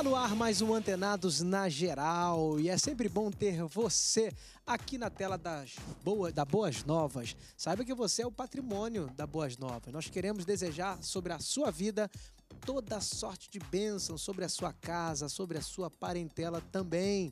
Tá no ar mais um Antenados na Geral e é sempre bom ter você aqui na tela das boas, da Boas Novas. Saiba que você é o patrimônio da Boas Novas. Nós queremos desejar sobre a sua vida toda sorte de bênção, sobre a sua casa, sobre a sua parentela também.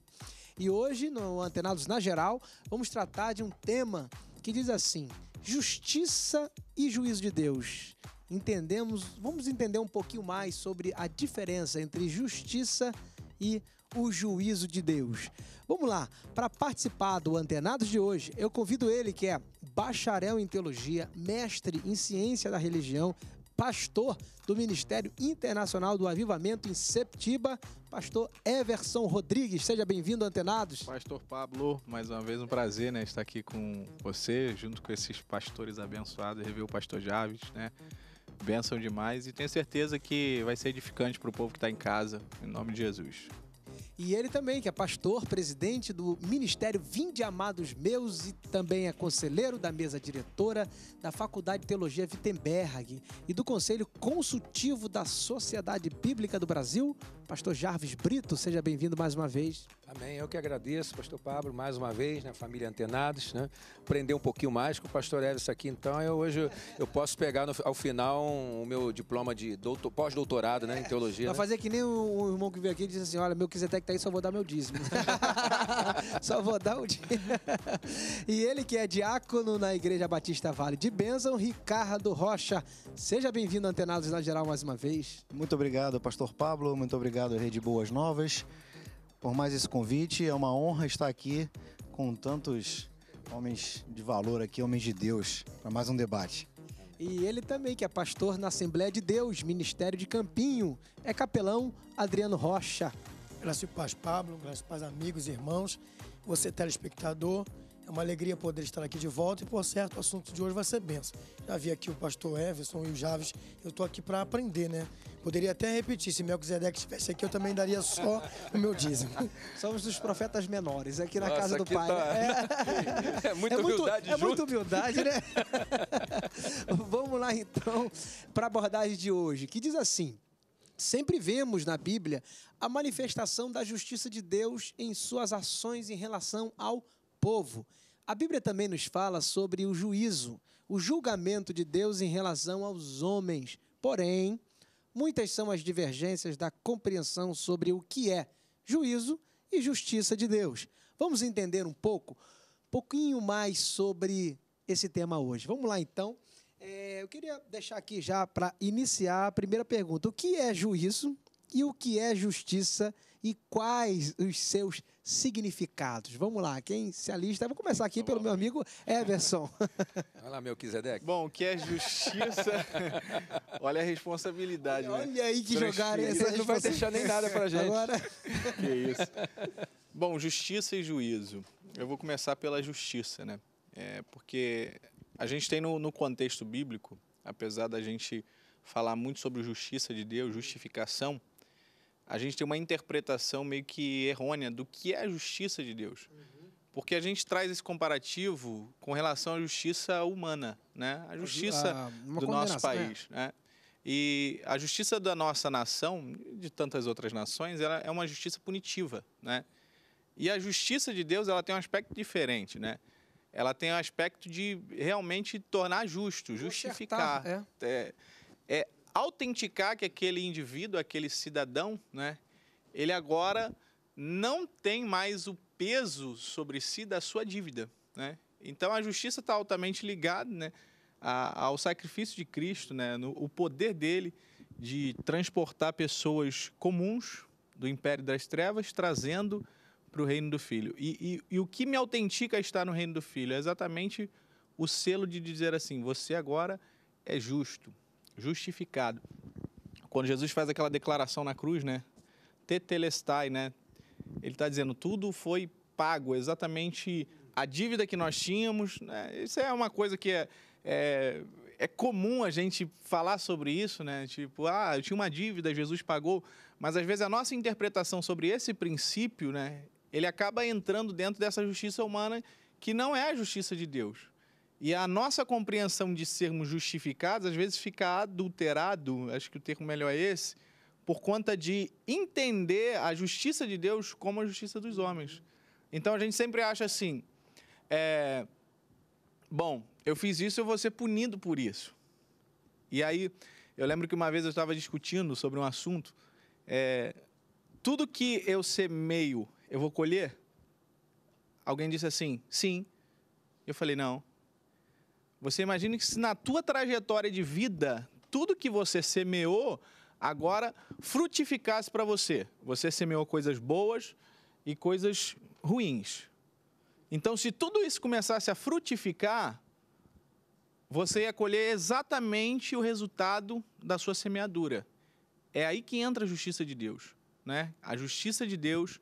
E hoje, no Antenados na Geral, vamos tratar de um tema que diz assim: Justiça e Juízo de Deus entendemos, vamos entender um pouquinho mais sobre a diferença entre justiça e o juízo de Deus. Vamos lá, para participar do Antenados de hoje, eu convido ele que é bacharel em teologia, mestre em ciência da religião, pastor do Ministério Internacional do Avivamento em Septiba, pastor Everson Rodrigues. Seja bem-vindo, Antenados. Pastor Pablo, mais uma vez um prazer né, estar aqui com você, junto com esses pastores abençoados, rever o pastor Javes, né? Benção demais e tenho certeza que vai ser edificante para o povo que está em casa, em nome de Jesus. E ele também, que é pastor, presidente do Ministério Vinde Amados Meus e também é conselheiro da mesa diretora da Faculdade de Teologia Wittenberg e do Conselho Consultivo da Sociedade Bíblica do Brasil. Pastor Jarvis Brito, seja bem-vindo mais uma vez. Amém. Eu que agradeço, pastor Pablo, mais uma vez, na né? família Antenados, né? Aprender um pouquinho mais com o pastor Everson aqui, então eu, hoje eu posso pegar no, ao final um, o meu diploma de pós-doutorado, né, em teologia. Vai né? fazer que nem o, o, irmão que veio aqui e disse assim: "Olha, meu até até só vou dar meu dízimo. só vou dar o dízimo. e ele que é diácono na Igreja Batista Vale de Benção Ricardo Rocha. Seja bem-vindo, Antenados na Geral, mais uma vez. Muito obrigado, Pastor Pablo. Muito obrigado, Rede Boas Novas, por mais esse convite. É uma honra estar aqui com tantos homens de valor aqui, homens de Deus, para mais um debate. E ele também, que é pastor na Assembleia de Deus, Ministério de Campinho, é capelão Adriano Rocha. Graças a paz, Pablo. Graças a paz, amigos, irmãos. Você, telespectador. É uma alegria poder estar aqui de volta e, por certo, o assunto de hoje vai ser benção. Já vi aqui o pastor Everson e o Javes. Eu estou aqui para aprender, né? Poderia até repetir. Se Melquisedeque estivesse aqui, eu também daria só o meu dízimo. Somos dos profetas menores, é aqui na Nossa, casa do pai. Tá... É... é muita é humildade, muito, É muita humildade, né? Vamos lá, então, para a abordagem de hoje, que diz assim sempre vemos na Bíblia a manifestação da justiça de Deus em suas ações em relação ao povo. A Bíblia também nos fala sobre o juízo, o julgamento de Deus em relação aos homens. Porém, muitas são as divergências da compreensão sobre o que é juízo e justiça de Deus. Vamos entender um pouco, pouquinho mais sobre esse tema hoje. Vamos lá então é, eu queria deixar aqui já para iniciar a primeira pergunta: o que é juízo e o que é justiça e quais os seus significados? Vamos lá, quem se alista? Vou começar aqui pelo meu amigo Everson. Vai lá, meu Kizedek. Bom, o que é justiça? Olha a responsabilidade. Olha, né? olha aí que Transferir. jogaram essa Ele não vai deixar nem nada para gente. Agora... que isso. Bom, justiça e juízo. Eu vou começar pela justiça, né? É, porque a gente tem no, no contexto bíblico, apesar da gente falar muito sobre justiça de Deus, justificação, a gente tem uma interpretação meio que errônea do que é a justiça de Deus. Uhum. Porque a gente traz esse comparativo com relação à justiça humana, né? A justiça ah, a, do nosso é. país, né? né? E a justiça da nossa nação, de tantas outras nações, ela é uma justiça punitiva, né? E a justiça de Deus, ela tem um aspecto diferente, né? ela tem o um aspecto de realmente tornar justo, justificar. Acertar, é. É, é. autenticar que aquele indivíduo, aquele cidadão, né, ele agora não tem mais o peso sobre si da sua dívida. Né? Então a justiça está altamente ligada né, ao sacrifício de Cristo, né, no, o poder dele de transportar pessoas comuns do império das trevas, trazendo para o reino do Filho. E, e, e o que me autentica estar no reino do Filho é exatamente o selo de dizer assim: você agora é justo, justificado. Quando Jesus faz aquela declaração na cruz, né? Tetelestai, né? Ele está dizendo: tudo foi pago, exatamente a dívida que nós tínhamos. Né? Isso é uma coisa que é, é, é, comum a gente falar sobre isso, né? Tipo, ah, eu tinha uma dívida, Jesus pagou. Mas às vezes a nossa interpretação sobre esse princípio, né? ele acaba entrando dentro dessa justiça humana que não é a justiça de Deus. E a nossa compreensão de sermos justificados, às vezes, fica adulterado, acho que o termo melhor é esse, por conta de entender a justiça de Deus como a justiça dos homens. Então a gente sempre acha assim: é, bom, eu fiz isso, eu vou ser punido por isso. E aí, eu lembro que uma vez eu estava discutindo sobre um assunto. É, tudo que eu semeio eu vou colher? Alguém disse assim, sim. Eu falei, não. Você imagina que se na tua trajetória de vida, tudo que você semeou, agora frutificasse para você. Você semeou coisas boas e coisas ruins. Então, se tudo isso começasse a frutificar, você ia colher exatamente o resultado da sua semeadura. É aí que entra a justiça de Deus. Né? A justiça de Deus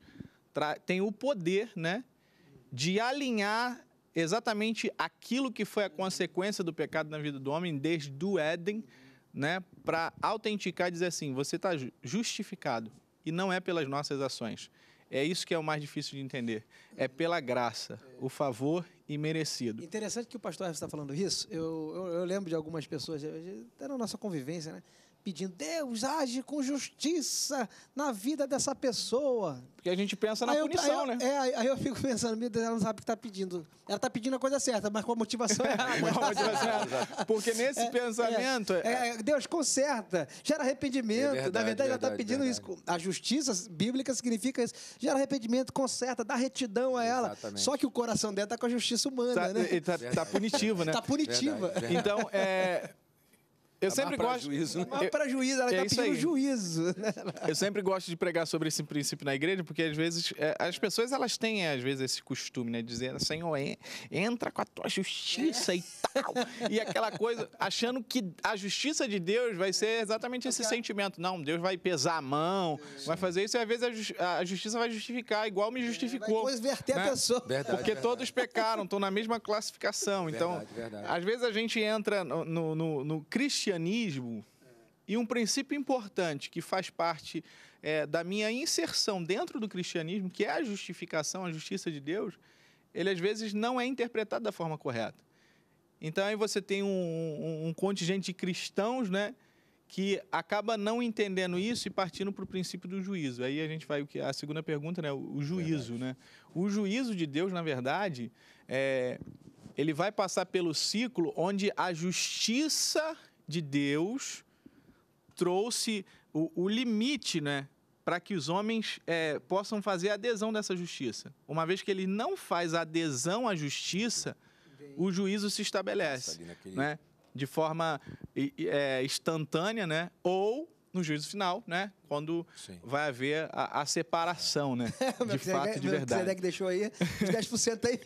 tem o poder, né, de alinhar exatamente aquilo que foi a consequência do pecado na vida do homem desde o Éden, né, para autenticar e dizer assim, você está justificado e não é pelas nossas ações. É isso que é o mais difícil de entender. É pela graça, o favor imerecido. Interessante que o pastor está falando isso. Eu, eu, eu lembro de algumas pessoas, até na nossa convivência, né? pedindo, Deus age com justiça na vida dessa pessoa. Porque a gente pensa na aí punição, eu, né? É, aí eu fico pensando, meu Deus, ela não sabe o que está pedindo. Ela está pedindo a coisa certa, mas com a motivação é, errada. a motivação é, Porque nesse é, pensamento... É, é Deus, conserta, gera arrependimento. Verdade, na verdade, verdade, ela está pedindo verdade. isso. A justiça bíblica significa isso. Gera arrependimento, conserta, dá retidão a ela. Exatamente. Só que o coração dela está com a justiça humana, tá, né? Está tá punitivo, né? Está punitiva. Então, é eu tá sempre gosto. né? É, para ela é tá pedindo aí. juízo. Eu sempre gosto de pregar sobre esse princípio na igreja, porque às vezes é, as pessoas elas têm às vezes esse costume, né, dizer, Senhor, entra com a tua justiça e tal, e aquela coisa, achando que a justiça de Deus vai ser exatamente esse sentimento. Não, Deus vai pesar a mão, Sim. vai fazer isso e às vezes a, a justiça vai justificar igual me é, justificou. Vai converter né? a pessoa. Verdade, porque verdade. todos pecaram, estão na mesma classificação. Então, verdade, então, às vezes a gente entra no, no, no cristianismo cristianismo e um princípio importante que faz parte é, da minha inserção dentro do cristianismo, que é a justificação, a justiça de Deus, ele às vezes não é interpretado da forma correta. Então aí você tem um, um, um contingente de cristãos, né, que acaba não entendendo isso e partindo para o princípio do juízo. Aí a gente vai o que a segunda pergunta, né, o juízo, verdade. né? O juízo de Deus, na verdade, é, ele vai passar pelo ciclo onde a justiça de Deus trouxe o, o limite, né? Para que os homens é, possam fazer adesão dessa justiça. Uma vez que ele não faz adesão à justiça, o juízo se estabelece, né? De forma é, instantânea, né? Ou no juízo final, né? Quando Sim. vai haver a, a separação, né? de fato e de verdade. O que deixou aí, os 10% aí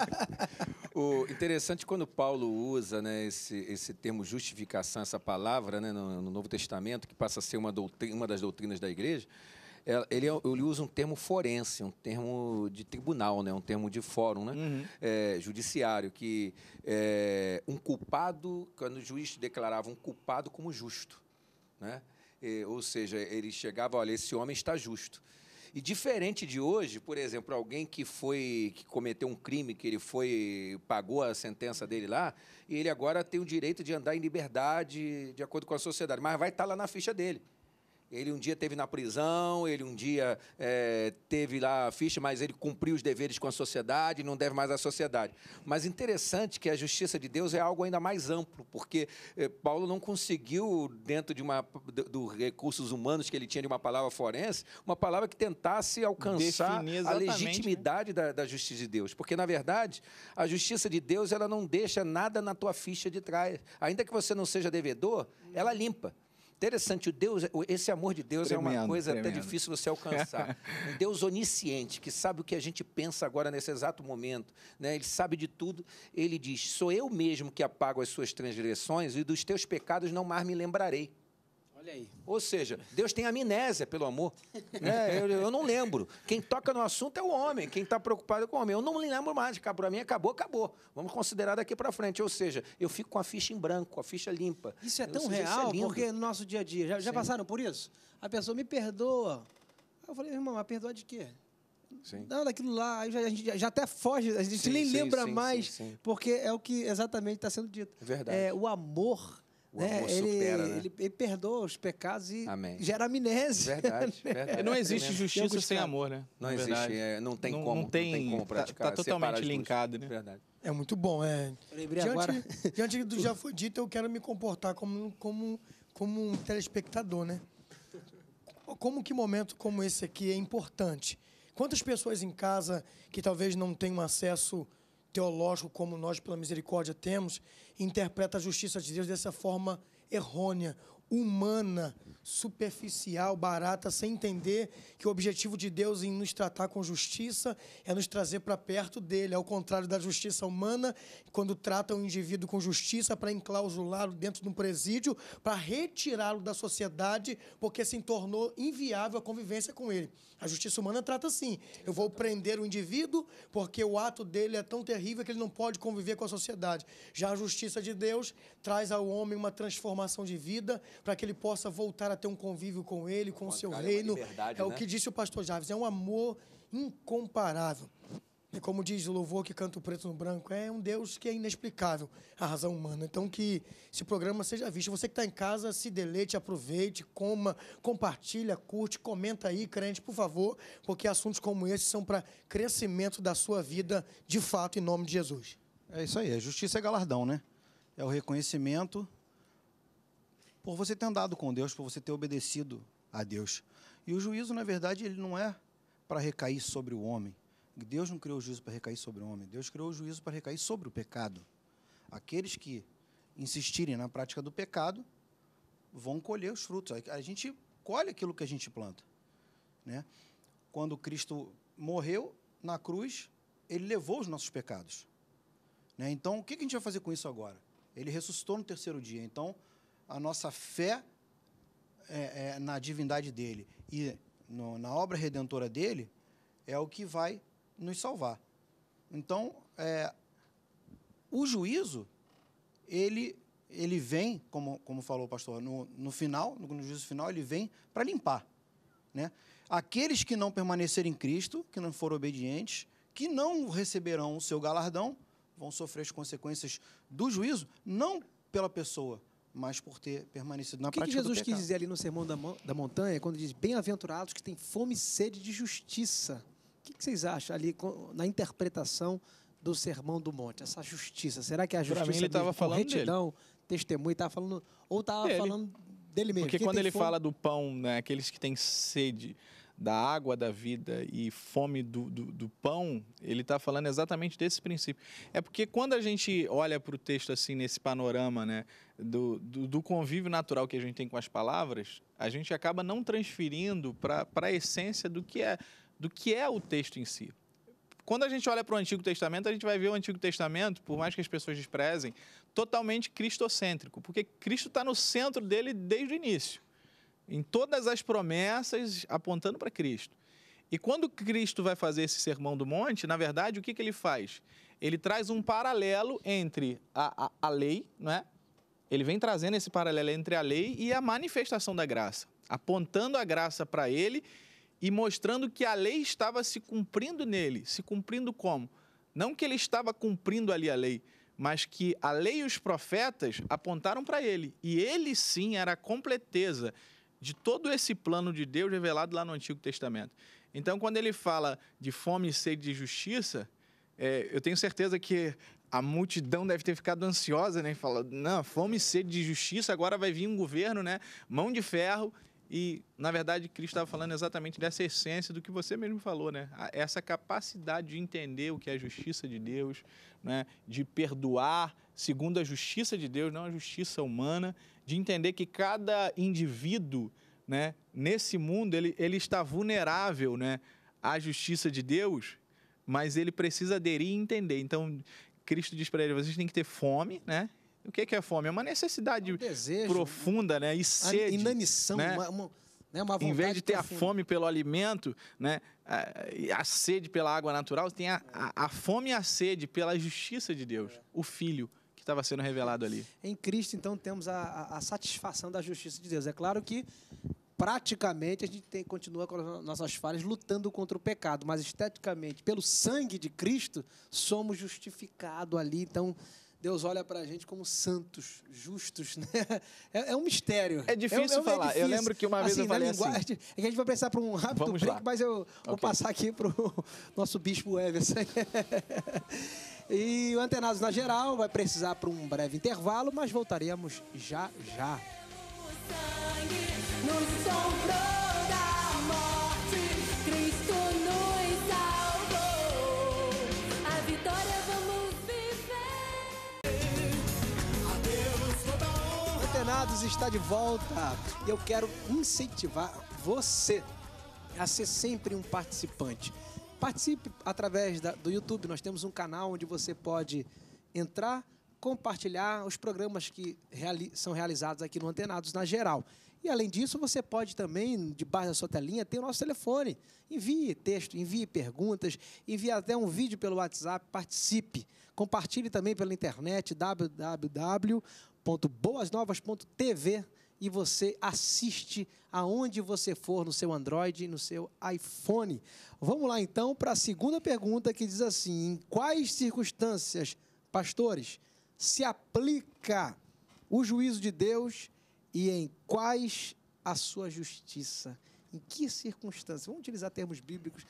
o interessante quando Paulo usa né, esse, esse termo justificação, essa palavra né, no, no Novo Testamento, que passa a ser uma, doutrina, uma das doutrinas da igreja, é, ele, ele, usa um termo forense, um termo de tribunal, né? um termo de fórum né? Uhum. É, judiciário, que é, um culpado, quando o juiz declarava um culpado como justo. Né? E, ou seja, ele chegava, olha, esse homem está justo. E diferente de hoje, por exemplo, alguém que foi que cometeu um crime, que ele foi pagou a sentença dele lá, e ele agora tem o direito de andar em liberdade de acordo com a sociedade, mas vai estar tá lá na ficha dele. Ele um dia teve na prisão, ele um dia é, teve lá a ficha, mas ele cumpriu os deveres com a sociedade, não deve mais à sociedade. Mas interessante que a justiça de Deus é algo ainda mais amplo, porque é, Paulo não conseguiu, dentro de uma, dos recursos humanos que ele tinha de uma palavra forense, uma palavra que tentasse alcançar a né? legitimidade né? da, da justiça de Deus. Porque, na verdade, a justiça de Deus ela não deixa nada na tua ficha de trás. Ainda que você não seja devedor, ela limpa. Interessante, o Deus, esse amor de Deus tremendo, é uma coisa tremendo. até difícil você alcançar. Um Deus onisciente, que sabe o que a gente pensa agora nesse exato momento, né? ele sabe de tudo. Ele diz: Sou eu mesmo que apago as suas transgressões e dos teus pecados não mais me lembrarei. Olha aí. Ou seja, Deus tem amnésia pelo amor. Né? Eu, eu, não lembro. Quem toca no assunto é o homem, quem está preocupado é com o homem. Eu não lembro mais. Para mim, acabou, acabou. Vamos considerar daqui para frente. Ou seja, eu fico com a ficha em branco, a ficha limpa. Isso é tão é real, é porque no nosso dia a dia. Já, já passaram por isso? A pessoa me perdoa. Eu falei, irmão, mas perdoa de quê? Sim. Não, daquilo lá, a gente já até foge, a gente sim, nem sim, lembra mais, porque é o que exatamente está sendo dito. É verdade. É, o amor o amor é, ele, supera, né? ele, ele, perdoa os pecados e Amém. gera amnese. Verdade, né? verdade. É, não existe justiça sem amor, né? Não existe, é, não, tem não, como, não, tem, não tem como tá, tá praticar. Está tá totalmente linkado, né? Verdade. É muito bom, é. Diante, agora. diante do já foi dito, eu quero me comportar como, como, como um telespectador, né? Como que momento como esse aqui é importante? Quantas pessoas em casa que talvez não tenham acesso teológico como nós, pela misericórdia, temos, interpreta a justiça de Deus dessa forma errônea, humana, superficial, barata, sem entender que o objetivo de Deus em nos tratar com justiça é nos trazer para perto dele, ao contrário da justiça humana, quando trata um indivíduo com justiça para enclausulá lo dentro de um presídio, para retirá-lo da sociedade, porque se tornou inviável a convivência com ele. A justiça humana trata assim: eu vou prender o indivíduo porque o ato dele é tão terrível que ele não pode conviver com a sociedade. Já a justiça de Deus traz ao homem uma transformação de vida para que ele possa voltar a cara ter um convívio com ele, com o seu é reino. É, é o né? que disse o pastor Javes, é um amor incomparável. E como diz o louvor que canta o preto no branco, é um Deus que é inexplicável, a razão humana. Então, que esse programa seja visto. Você que está em casa, se deleite, aproveite, coma, compartilha, curte, comenta aí, crente, por favor, porque assuntos como esse são para crescimento da sua vida, de fato, em nome de Jesus. É isso aí, a justiça é galardão, né? É o reconhecimento por você ter andado com Deus, por você ter obedecido a Deus. E o juízo, na verdade, ele não é para recair sobre o homem. Deus não criou o juízo para recair sobre o homem. Deus criou o juízo para recair sobre o pecado. Aqueles que insistirem na prática do pecado vão colher os frutos. A gente colhe aquilo que a gente planta. Né? Quando Cristo morreu na cruz, ele levou os nossos pecados. Né? Então, o que a gente vai fazer com isso agora? Ele ressuscitou no terceiro dia. Então, a nossa fé é, é, na divindade dele e no, na obra redentora dele é o que vai nos salvar. Então, é, o juízo, ele, ele vem, como, como falou o pastor, no, no final, no, no juízo final, ele vem para limpar. Né? Aqueles que não permanecerem em Cristo, que não foram obedientes, que não receberão o seu galardão, vão sofrer as consequências do juízo, não pela pessoa, mas por ter permanecido na o que prática que Jesus quis dizer ali no Sermão da, da Montanha, quando diz, bem-aventurados que têm fome e sede de justiça. O que, que vocês acham ali na interpretação do Sermão do Monte, essa justiça? Será que é a justiça pra mim, ele estava falando retidão, dele. testemunho, estava falando ou estava falando dele mesmo? Porque Quem quando ele fome... fala do pão, né, aqueles que têm sede, da água da vida e fome do, do, do pão, ele está falando exatamente desse princípio. É porque quando a gente olha para o texto assim, nesse panorama né, do, do, do, convívio natural que a gente tem com as palavras, a gente acaba não transferindo para a essência do que, é, do que é o texto em si. Quando a gente olha para o Antigo Testamento, a gente vai ver o Antigo Testamento, por mais que as pessoas desprezem, totalmente cristocêntrico, porque Cristo está no centro dele desde o início em todas as promessas apontando para Cristo. E quando Cristo vai fazer esse sermão do monte, na verdade, o que, que ele faz? Ele traz um paralelo entre a, a, a lei, não é? Ele vem trazendo esse paralelo entre a lei e a manifestação da graça, apontando a graça para ele e mostrando que a lei estava se cumprindo nele. Se cumprindo como? Não que ele estava cumprindo ali a lei, mas que a lei e os profetas apontaram para ele. E ele sim era a completeza de todo esse plano de Deus revelado lá no Antigo Testamento. Então, quando ele fala de fome e sede de justiça, é, eu tenho certeza que a multidão deve ter ficado ansiosa, né? Falando, não, fome e sede de justiça, agora vai vir um governo, né? Mão de ferro. E, na verdade, Cristo estava falando exatamente dessa essência do que você mesmo falou, né? Essa capacidade de entender o que é a justiça de Deus, né? De perdoar segundo a justiça de Deus, não a justiça humana, de entender que cada indivíduo, né, nesse mundo, ele, ele está vulnerável né, à justiça de Deus, mas ele precisa aderir e entender. Então, Cristo diz para ele: vocês têm que ter fome, né? O que é, é fome? É uma necessidade é um desejo, profunda, né? E sede. Né? Inanição, né? uma, uma, né? uma vontade Em vez de ter profunda. a fome pelo alimento, né? A, a, sede pela água natural, tem a, a, a fome e a sede pela justiça de Deus, é. o Filho estava sendo revelado ali. Em Cristo, então, temos a, a, a, satisfação da justiça de Deus. É claro que, praticamente, a gente tem, continua com as nossas falhas lutando contra o pecado, mas esteticamente, pelo sangue de Cristo, somos justificados ali. Então, Deus olha para a gente como santos, justos, né? É, é um mistério. É difícil é, é, é falar. Difícil. Eu lembro que uma vez assim, eu falei assim. É que a gente vai pensar para um rápido Vamos break, lá. mas eu okay. vou passar aqui para o nosso bispo Everson. E o Antenados na geral vai precisar para um breve intervalo, mas voltaremos já já. Antenados está de volta e eu quero incentivar você a ser sempre um participante Participe através da, do YouTube. Nós temos um canal onde você pode entrar, compartilhar os programas que reali são realizados aqui no Antenados na geral. E além disso, você pode também, debaixo da sua telinha, ter o nosso telefone. Envie texto, envie perguntas, envie até um vídeo pelo WhatsApp, participe. Compartilhe também pela internet www.boasnovas.tv e você assiste aonde você for, no seu Android e no seu iPhone. Vamos lá então para a segunda pergunta que diz assim: em quais circunstâncias, pastores, se aplica o juízo de Deus e em quais a sua justiça? Em que circunstâncias? Vamos utilizar termos bíblicos.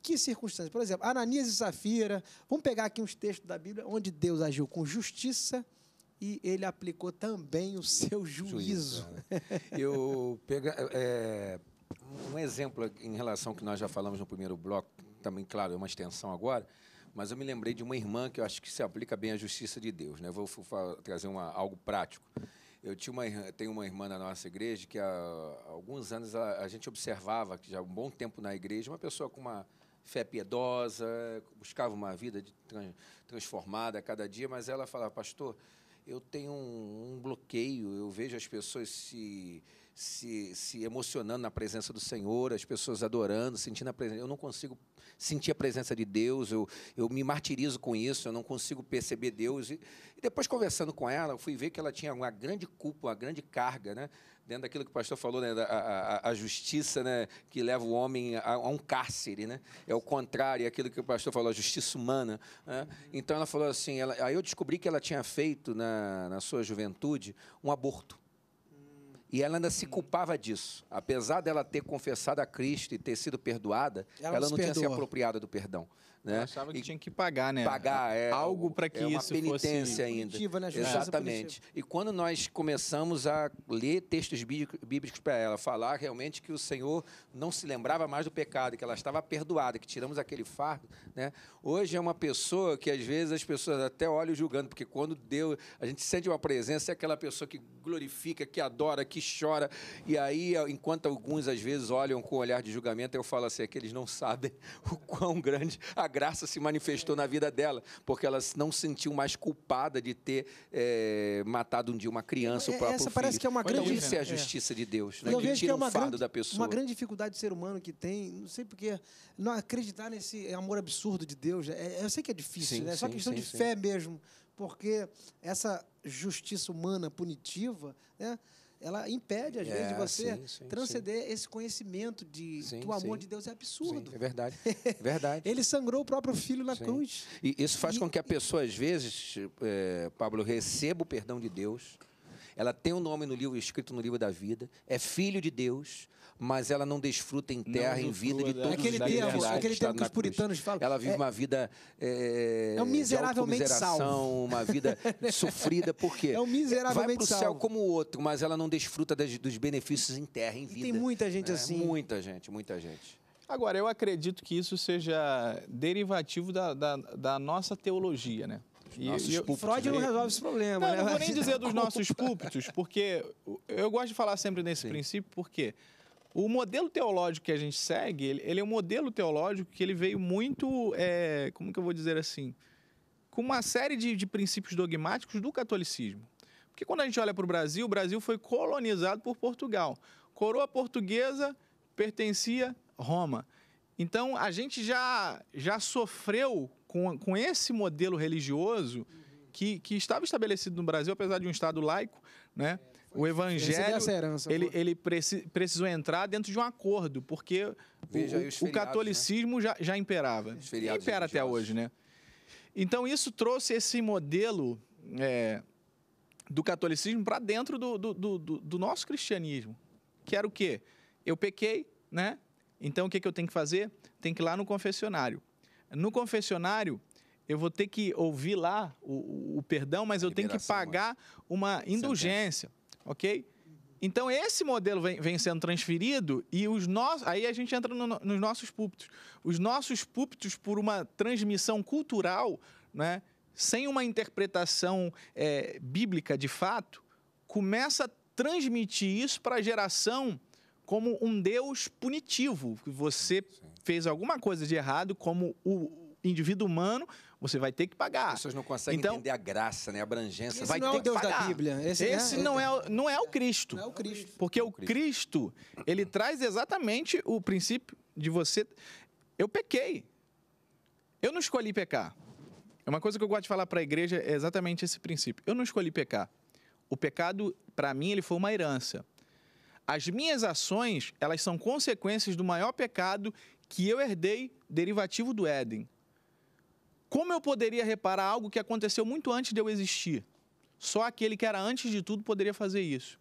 Que circunstâncias? Por exemplo, Ananias e Safira. Vamos pegar aqui uns textos da Bíblia onde Deus agiu com justiça e ele aplicou também o seu juízo. juízo né? Eu pega, é, um exemplo em relação que nós já falamos no primeiro bloco, também claro, é uma extensão agora, mas eu me lembrei de uma irmã que eu acho que se aplica bem à justiça de Deus, né? Vou, trazer uma, algo prático. Eu tinha uma, tenho uma irmã na nossa igreja que há, alguns anos a, a gente observava que já há um bom tempo na igreja uma pessoa com uma fé piedosa, buscava uma vida de, transformada a cada dia, mas ela falava, pastor, eu tenho um, um, bloqueio, eu vejo as pessoas se, se, se emocionando na presença do Senhor, as pessoas adorando, sentindo a presença. Eu não consigo sentir a presença de Deus, eu, eu me martirizo com isso, eu não consigo perceber Deus. E, e depois, conversando com ela, eu fui ver que ela tinha uma grande culpa, uma grande carga, né? dentro daquilo que o pastor falou, né, da, a, a, justiça né, que leva o homem a, a, um cárcere, né? É o contrário, é aquilo que o pastor falou, a justiça humana. Né? Então ela falou assim, ela, aí eu descobri que ela tinha feito na, na sua juventude um aborto. E ela ainda se hum. culpava disso. Apesar dela ter confessado a Cristo e ter sido perdoada, ela, ela não perdoa. tinha se apropriado do perdão. Né? Eu achava que e tinha que pagar, né? Pagar, é. Algo para é que é uma isso penitência fosse... ainda. Punitiva, né? Exatamente. Punitiva. E quando nós começamos a ler textos bíblicos para ela, falar realmente que o Senhor não se lembrava mais do pecado, que ela estava perdoada, que tiramos aquele fardo, né? Hoje é uma pessoa que às vezes as pessoas até olham julgando, porque quando Deus, a gente sente uma presença, é aquela pessoa que glorifica, que adora, que chora. E aí, enquanto alguns às vezes olham com o olhar de julgamento, eu falo assim, é que eles não sabem o quão grande a graça se manifestou na vida dela, porque ela não se sentiu mais culpada de ter é, matado um dia uma criança, o é, próprio Essa filho. parece que é uma grande... isso é a é. justiça de Deus, né? Eu tira é um fardo grande, da pessoa. Uma grande dificuldade do ser humano que tem, não sei porque, não acreditar nesse amor absurdo de Deus, é, é eu sei que é difícil, sim, né? é só sim, questão sim, de fé mesmo, porque essa justiça humana punitiva, né? ela impede, às é, vezes, de é, você sim, sim, transcender sim. esse conhecimento de que o amor de Deus é absurdo. é verdade. É verdade. Ele sangrou o próprio filho na cruz. E isso faz e, com que a pessoa, às vezes, é, Pablo, receba o perdão de Deus. Ela tem o um nome no livro, escrito no livro da vida, é filho de Deus, mas ela não desfruta em terra, não, em vida, de todos é aquele os termo, é aquele termo que os puritanos falam. Ela vive é, uma vida. É, é um miseravelmente salvo. Uma vida é. sofrida, porque. É um miseravelmente salvo. Vai para o céu como o outro, mas ela não desfruta das, dos benefícios em terra, em vida. E tem muita gente é, assim. Muita gente, muita gente. Agora, eu acredito que isso seja derivativo da, da, da nossa teologia, né? Nossos e Freud né? não resolve esse problema. Não, né? não vou nem dizer dos nossos púlpitos, porque eu gosto de falar sempre nesse Sim. princípio, porque quê? O modelo teológico que a gente segue, ele, ele é um modelo teológico que ele veio muito, é, como que eu vou dizer assim, com uma série de, de princípios dogmáticos do catolicismo. Porque quando a gente olha para o Brasil, o Brasil foi colonizado por Portugal. Coroa portuguesa pertencia Roma. Então a gente já, já sofreu com, com esse modelo religioso que, que estava estabelecido no Brasil, apesar de um Estado laico, né? O é evangelho, herança, ele, ele preci, precisou entrar dentro de um acordo, porque Veja, o, o, né? catolicismo né? já, já imperava. E impera até hoje, né? Então, isso trouxe esse modelo é, do catolicismo para dentro do, do, do, do, nosso cristianismo. Que era o quê? Eu pequei, né? Então, o que, que eu tenho que fazer? Tem que ir lá no confessionário. No confessionário, eu vou ter que ouvir lá o, o perdão, mas eu Liberação, tenho que pagar é. uma indulgência ok? Então esse modelo vem, vem, sendo transferido e os nossos, aí a gente entra no, nos nossos púlpitos. Os nossos púlpitos, por uma transmissão cultural, né, sem uma interpretação é, bíblica de fato, começa a transmitir isso para a geração como um Deus punitivo. Você Sim. fez alguma coisa de errado como o indivíduo humano, você vai ter que pagar. As pessoas não conseguem então, entender a graça, né? a abrangência. Esse vai não é o Deus pagar. da Bíblia. Esse, Esse não, é, é, é não é o é. Cristo. Não é o Cristo. Porque o Cristo, ele traz exatamente o princípio de você... Eu pequei. Eu não escolhi pecar. É uma coisa que eu gosto de falar para a igreja é exatamente esse princípio. Eu não escolhi pecar. O pecado, para mim, ele foi uma herança. As minhas ações, elas são consequências do maior pecado que eu herdei derivativo do Éden, como eu poderia reparar algo que aconteceu muito antes de eu existir? Só aquele que era antes de tudo poderia fazer isso.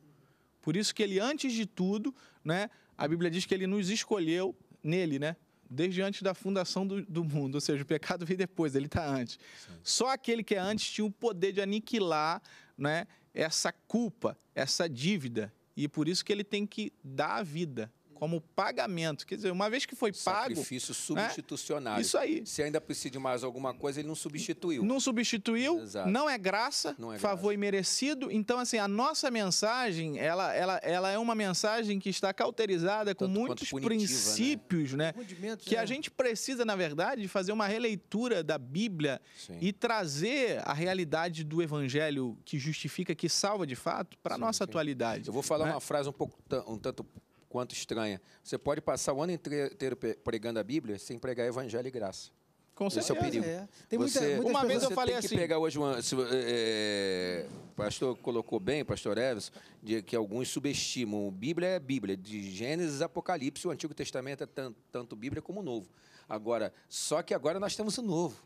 Por isso que ele, antes de tudo, né, a Bíblia diz que ele nos escolheu nele, né? Desde antes da fundação do, do mundo, ou seja, o pecado veio depois, ele está antes. Sim. Só aquele que é antes tinha o poder de aniquilar né, essa culpa, essa dívida. E por isso que ele tem que dar a vida, como pagamento. Quer dizer, uma vez que foi pago. Sacrifício né? substitucionário. Né? Isso aí. Se ainda precisa de mais alguma coisa, ele não substituiu. Não substituiu, Exato. não é graça, não é favor graça. imerecido. Então, assim, a nossa mensagem, ela, ela, ela é uma mensagem que está cauterizada com Tanto muitos né? princípios, né? né? Que é. a gente precisa, na verdade, de fazer uma releitura da Bíblia Sim. e trazer a realidade do evangelho que justifica, que salva de fato, para a nossa atualidade. Eu vou falar né? uma frase um pouco um tanto quanto estranha. Você pode passar o ano inteiro pregando a Bíblia sem pregar evangelho e graça. Com certeza. Esse é o perigo. É. Tem muita, uma vez eu falei tem assim. Que pegar hoje uma, se, é, é, pastor colocou bem, pastor Eves, de que alguns subestimam. Bíblia é Bíblia, de Gênesis Apocalipse, o Antigo Testamento é tanto, tanto Bíblia como o Novo. Agora, só que agora nós temos o Novo.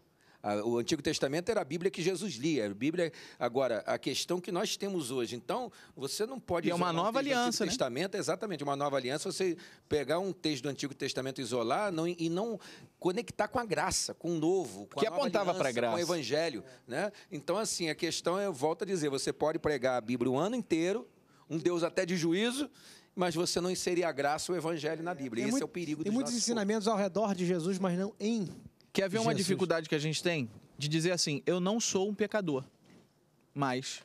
O Antigo Testamento era a Bíblia que Jesus lia. A Bíblia, agora, a questão que nós temos hoje. Então, você não pode. E é uma nova um aliança. Antigo né? Testamento, exatamente, uma nova aliança. Você pegar um texto do Antigo Testamento, isolar não, e não conectar com a graça, com o novo, com que apontava para a graça. Com o evangelho. Né? Então, assim, a questão é, eu volto a dizer, você pode pregar a Bíblia o ano inteiro, um Deus até de juízo, mas você não inserir a graça, o evangelho na Bíblia. Tem Esse muito, é o perigo Tem muitos ensinamentos ao redor de Jesus, mas não em Quer ver uma Jesus. dificuldade que a gente tem? De dizer assim, eu não sou um pecador, mas.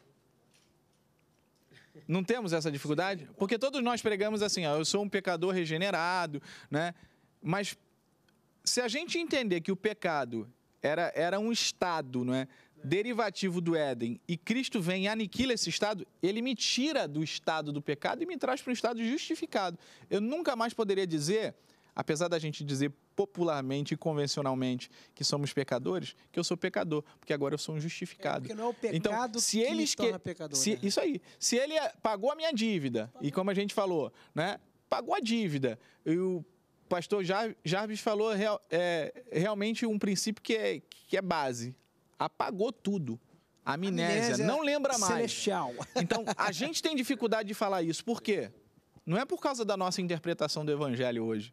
Não temos essa dificuldade? Porque todos nós pregamos assim, ó, eu sou um pecador regenerado, né? Mas se a gente entender que o pecado era, era um estado, não é? derivativo do Éden e Cristo vem e aniquila esse estado, ele me tira do estado do pecado e me traz para um estado justificado. Eu nunca mais poderia dizer, apesar da gente dizer popularmente e convencionalmente que somos pecadores, que eu sou pecador, porque agora eu sou um justificado. É porque não é o pecado então, se que ele esque... torna pecador. Se, né? Isso aí. Se ele é, pagou a minha dívida, e como a gente falou, né? Pagou a dívida. E o pastor Jarvis falou real, é, realmente um princípio que é, que é base. Apagou tudo. Amnésia, Amnésia não lembra mais. Celestial. Então, a gente tem dificuldade de falar isso. Por quê? Não é por causa da nossa interpretação do evangelho hoje.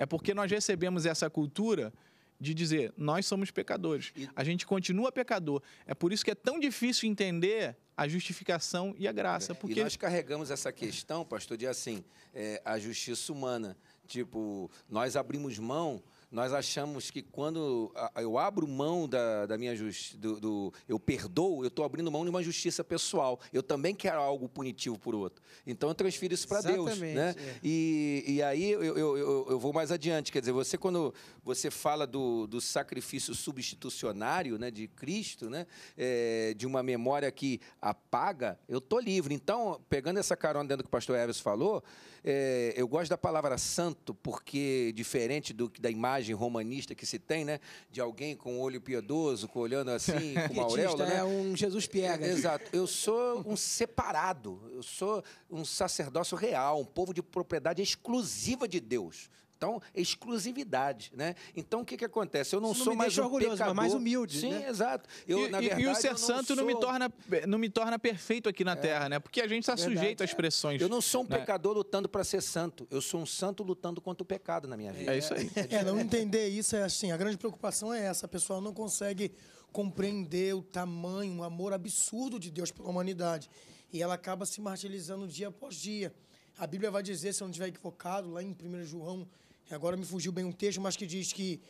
É porque nós recebemos essa cultura de dizer nós somos pecadores. A gente continua pecador. É por isso que é tão difícil entender a justificação e a graça. É. Porque... E nós carregamos essa questão, pastor, de assim, é, a justiça humana. Tipo, nós abrimos mão nós achamos que quando eu abro mão da, da minha justiça, do, do, eu perdoo, eu estou abrindo mão de uma justiça pessoal. Eu também quero algo punitivo por outro. Então eu transfiro isso para Deus. Né? É. E, e aí eu, eu, eu, eu, vou mais adiante. Quer dizer, você quando você fala do, do sacrifício substitucionário né, de Cristo, né, é, de uma memória que apaga, eu estou livre. Então, pegando essa carona dentro do que o pastor Everson falou, é, eu gosto da palavra santo, porque diferente do da imagem imagem romanista que se tem, né? De alguém com olho piedoso, com olhando assim, com uma auréola, né? É um Jesus Piega. É, assim. Exato. Eu sou um separado, eu sou um sacerdócio real, um povo de propriedade exclusiva de Deus. Então, exclusividade, né? Então, o que, que acontece? Eu não, isso sou mais um orgulhoso, pecador. mas mais humilde. Sim, né? exato. Eu, e, na verdade, e o ser santo sou... não, me torna, não me torna perfeito aqui na é, Terra, né? Porque a gente está sujeito às é. pressões. Eu não sou um né? pecador lutando para ser santo. Eu sou um santo lutando contra o pecado na minha vida. É, é isso aí. É, é, não entender isso é assim. A grande preocupação é essa. A pessoa não consegue compreender o tamanho, o amor absurdo de Deus pela humanidade. E ela acaba se martirizando dia após dia. A Bíblia vai dizer, se eu não estiver equivocado, lá em 1 João agora me fugiu bem um texto, mas que diz que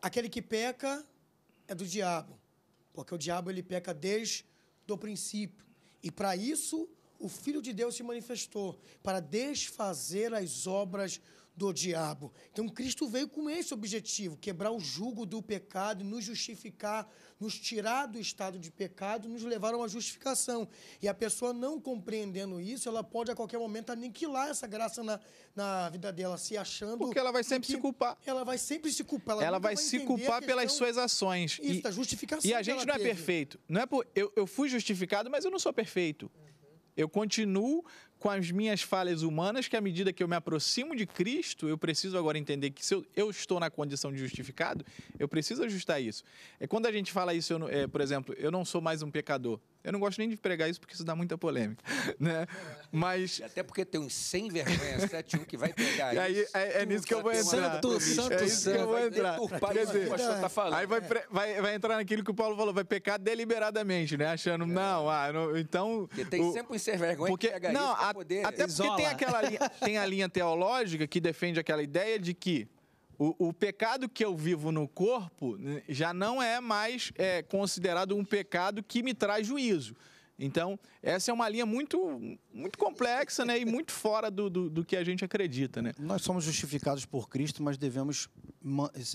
aquele que peca é do diabo, porque o diabo ele peca desde o princípio. E para isso o Filho de Deus se manifestou, para desfazer as obras do diabo. Então Cristo veio com esse objetivo, quebrar o jugo do pecado, nos justificar, nos tirar do estado de pecado, nos levar a uma justificação. E a pessoa não compreendendo isso, ela pode a qualquer momento aniquilar essa graça na, na vida dela, se achando. Porque ela vai sempre se culpar. Ela vai sempre se culpar. Ela, ela vai, vai se culpar pelas suas ações. Isso, e, justificação. E a gente não é perfeito. Não é por eu, eu fui justificado, mas eu não sou perfeito. Eu continuo com as minhas falhas humanas, que à medida que eu me aproximo de Cristo, eu preciso agora entender que se eu, eu estou na condição de justificado, eu preciso ajustar isso. É quando a gente fala isso, eu, é, por exemplo, eu não sou mais um pecador, eu não gosto nem de pregar isso porque isso dá muita polêmica, né? Mas... Até porque tem um sem vergonha 71 que vai pegar aí, isso. É, é nisso que eu vou entrar. Santo, é santo, é isso santo. que eu vou entrar. Quer dizer, tá falando. Aí vai, vai, vai entrar naquilo que o Paulo falou, vai pecar deliberadamente, né? Achando, é. não, ah, não, então... Porque tem o, sempre um sem vergonha porque, que pega não, isso a, poder... Até porque tem, aquela linha, tem a linha teológica que defende aquela ideia de que o, o, pecado que eu vivo no corpo né, já não é mais é, considerado um pecado que me traz juízo. Então, essa é uma linha muito, muito complexa né? e muito fora do, do, do que a gente acredita. Né? Nós somos justificados por Cristo, mas devemos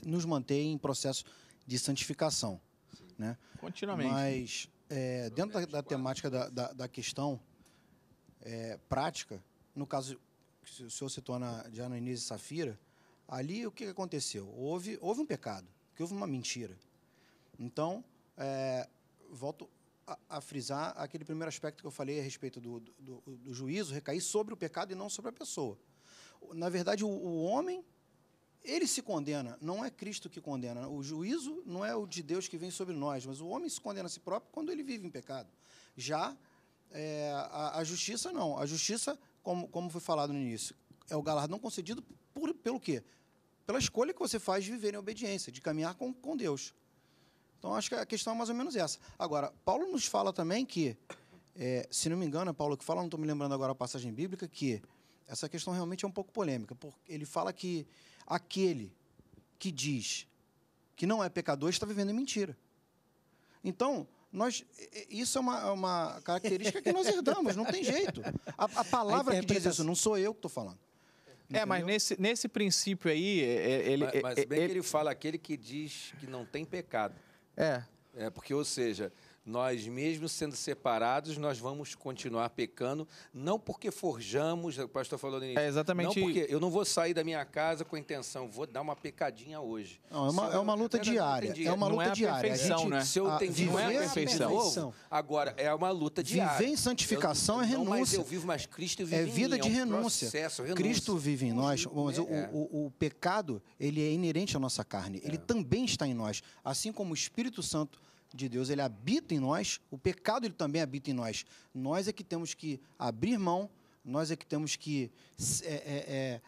nos manter em processo de santificação. Né? Continuamente. Mas, é, dentro da, da, temática da, da, da questão é, prática, no caso, o senhor citou na, já no início Safira, Ali o que aconteceu? Houve, houve um pecado, que houve uma mentira. Então, é, volto a, a, frisar aquele primeiro aspecto que eu falei a respeito do, do, do, juízo recair sobre o pecado e não sobre a pessoa. Na verdade, o, o homem ele se condena, não é Cristo que condena. O juízo não é o de Deus que vem sobre nós, mas o homem se condena a si próprio quando ele vive em pecado. Já é, a, a, justiça não. A justiça, como, como foi falado no início, é o galardão concedido por, pelo quê? pela escolha que você faz de viver em obediência, de caminhar com, com Deus. Então, acho que a questão é mais ou menos essa. Agora, Paulo nos fala também que, é, se não me engano, é Paulo que fala, não estou me lembrando agora a passagem bíblica, que essa questão realmente é um pouco polêmica, porque ele fala que aquele que diz que não é pecador está vivendo em mentira. Então, nós, isso é uma, é uma característica que nós herdamos, não tem jeito. A, a palavra que diz isso, não sou eu que estou falando. Entendeu? É, mas nesse, nesse princípio aí. É, é, ele, mas, mas é, bem ele... que ele fala aquele que diz que não tem pecado. É. É, porque, ou seja, nós mesmo sendo separados, nós vamos continuar pecando, não porque forjamos, o pastor falou no início, é exatamente. Não porque eu não vou sair da minha casa com a intenção, vou dar uma pecadinha hoje. Não, é uma, é uma luta diária, é uma é luta diária. Perfeição, né? Se eu não é a perfeição. Agora é uma luta diária. Viver em santificação é eu, é renúncia. Não, mas eu vivo, mas Cristo vive é vida em mim, é de é um renúncia. Processo, renúncia. Cristo vive em nós, mas é. o, o, o, pecado ele é inerente à nossa carne, ele também está em nós, assim como o Espírito Santo de Deus, ele habita em nós, o pecado ele também habita em nós. Nós é que temos que abrir mão, nós é que temos que é, é, é,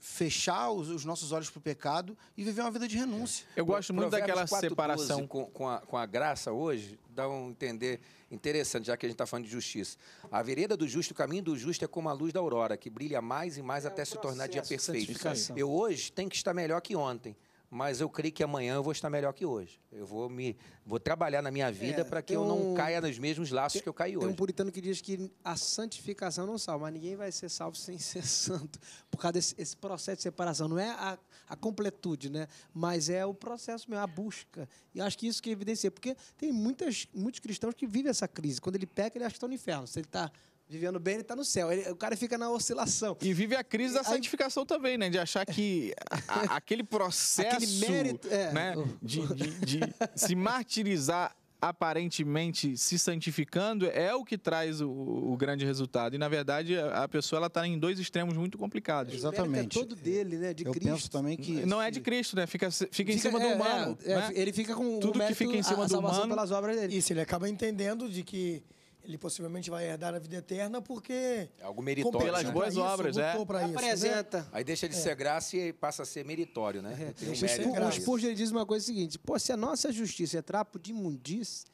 fechar os, os, nossos olhos para o pecado e viver uma vida de renúncia. Eu gosto muito daquela separação. Com, com, a, com a graça hoje, dá um entender interessante, já que a gente está falando de justiça. A vereda do justo, o caminho do justo é como a luz da aurora, que brilha mais e mais é até se tornar dia perfeito. Eu hoje tenho que estar melhor que ontem mas eu creio que amanhã eu vou estar melhor que hoje. Eu vou me vou trabalhar na minha vida é, para que eu não um... caia nos mesmos laços tem, que eu caí hoje. Tem um puritano que diz que a santificação não salva, mas ninguém vai ser salvo sem ser santo, por causa desse esse processo de separação. Não é a, a completude, né? mas é o processo mesmo, a busca. E acho que isso que evidencia, porque tem muitas, muitos cristãos que vivem essa crise. Quando ele peca, ele acha que está no inferno. Se ele está vivendo bem ele está no céu. Ele, o cara fica na oscilação. E vive a crise da santificação também, né? De achar que a, aquele processo aquele mérito, é. né? de, de, de se martirizar aparentemente se santificando é o que traz o, o grande resultado. E na verdade a pessoa ela está em dois extremos muito complicados. Exatamente. É todo dele, né? De Eu Cristo. penso também que não é de Cristo, né? Fica, fica, fica em cima é, do humano. É, é, né? Ele fica com tudo o mérito, que fica em cima a do humano pelas obras dele. Isso ele acaba entendendo de que ele possivelmente vai herdar a vida eterna porque. É algo meritório. Pelas né? boas isso, obras, é. Isso, né? Apresenta. Né? Aí deixa de é. ser graça e passa a ser meritório, né? É. um O Spurgeon diz uma coisa seguinte: Pô, se a nossa justiça é trapo de imundícia,